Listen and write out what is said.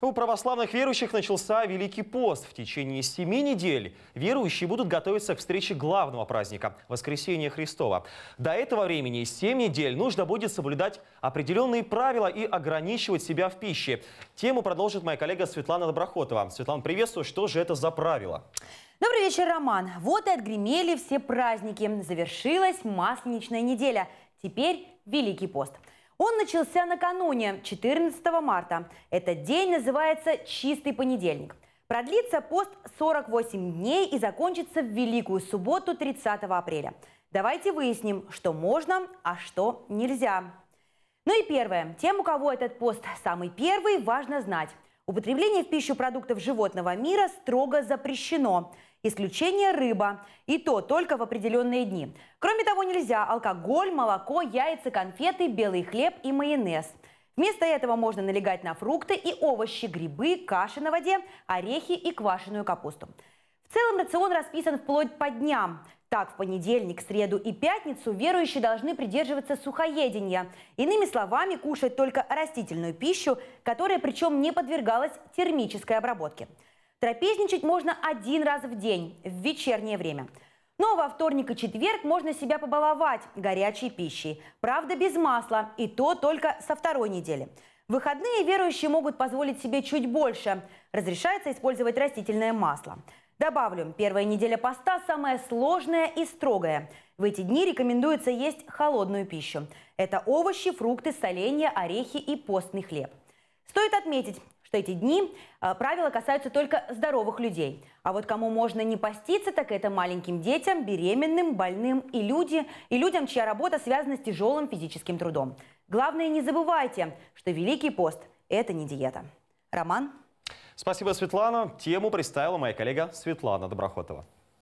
У православных верующих начался Великий пост. В течение семи недель верующие будут готовиться к встрече главного праздника – Воскресения Христова. До этого времени, семь недель, нужно будет соблюдать определенные правила и ограничивать себя в пище. Тему продолжит моя коллега Светлана Доброхотова. Светлана, приветствую. Что же это за правила? Добрый вечер, Роман. Вот и отгремели все праздники. Завершилась масленичная неделя. Теперь Великий пост – он начался накануне, 14 марта. Этот день называется «Чистый понедельник». Продлится пост 48 дней и закончится в Великую субботу 30 апреля. Давайте выясним, что можно, а что нельзя. Ну и первое. Тем, у кого этот пост самый первый, важно знать – Употребление в пищу продуктов животного мира строго запрещено. Исключение рыба. И то только в определенные дни. Кроме того, нельзя алкоголь, молоко, яйца, конфеты, белый хлеб и майонез. Вместо этого можно налегать на фрукты и овощи, грибы, каши на воде, орехи и квашеную капусту. В целом рацион расписан вплоть по дням. Так, в понедельник, среду и пятницу верующие должны придерживаться сухоедения. Иными словами, кушать только растительную пищу, которая причем не подвергалась термической обработке. Трапезничать можно один раз в день, в вечернее время. Но во вторник и четверг можно себя побаловать горячей пищей. Правда, без масла, и то только со второй недели. В выходные верующие могут позволить себе чуть больше. Разрешается использовать растительное масло. Добавлю, первая неделя поста самая сложная и строгая. В эти дни рекомендуется есть холодную пищу. Это овощи, фрукты, соленья, орехи и постный хлеб. Стоит отметить, что эти дни а, правила касаются только здоровых людей. А вот кому можно не поститься, так это маленьким детям, беременным, больным и, люди, и людям, чья работа связана с тяжелым физическим трудом. Главное, не забывайте, что Великий пост – это не диета. Роман Спасибо, Светлана. Тему представила моя коллега Светлана Доброхотова.